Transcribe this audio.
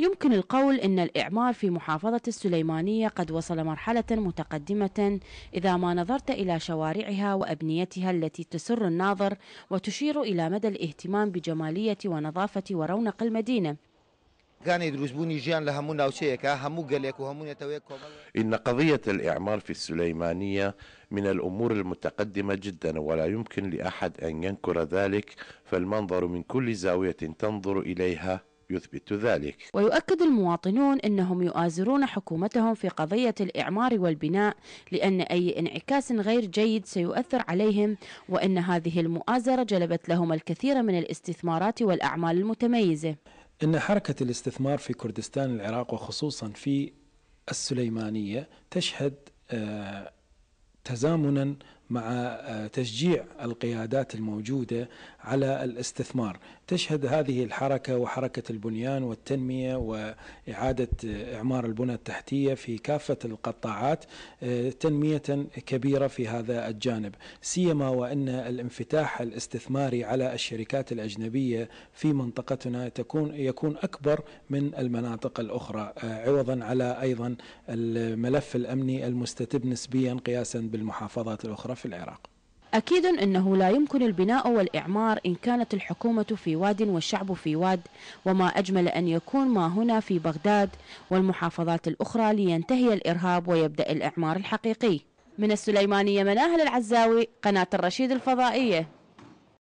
يمكن القول أن الإعمار في محافظة السليمانية قد وصل مرحلة متقدمة إذا ما نظرت إلى شوارعها وأبنيتها التي تسر الناظر وتشير إلى مدى الاهتمام بجمالية ونظافة ورونق المدينة إن قضية الإعمار في السليمانية من الأمور المتقدمة جدا ولا يمكن لأحد أن ينكر ذلك فالمنظر من كل زاوية تنظر إليها يثبت ذلك ويؤكد المواطنون أنهم يؤازرون حكومتهم في قضية الإعمار والبناء لأن أي انعكاس غير جيد سيؤثر عليهم وأن هذه المؤازرة جلبت لهم الكثير من الاستثمارات والأعمال المتميزة إن حركة الاستثمار في كردستان العراق وخصوصا في السليمانية تشهد آه، تزامنا مع آه، تشجيع القيادات الموجودة على الاستثمار تشهد هذه الحركة وحركة البنيان والتنمية وإعادة آه، إعمار البنى التحتية في كافة القطاعات آه، تنمية كبيرة في هذا الجانب سيما وأن الانفتاح الاستثماري على الشركات الأجنبية في منطقتنا تكون يكون أكبر من المناطق الأخرى عوضا على أيضا الملف الأمني المستتب نسبيا قياسا بالمحافظات الأخرى في العراق أكيد أنه لا يمكن البناء والإعمار إن كانت الحكومة في واد والشعب في واد وما أجمل أن يكون ما هنا في بغداد والمحافظات الأخرى لينتهي الإرهاب ويبدأ الإعمار الحقيقي من السليمانية مناهل العزاوي قناة الرشيد الفضائية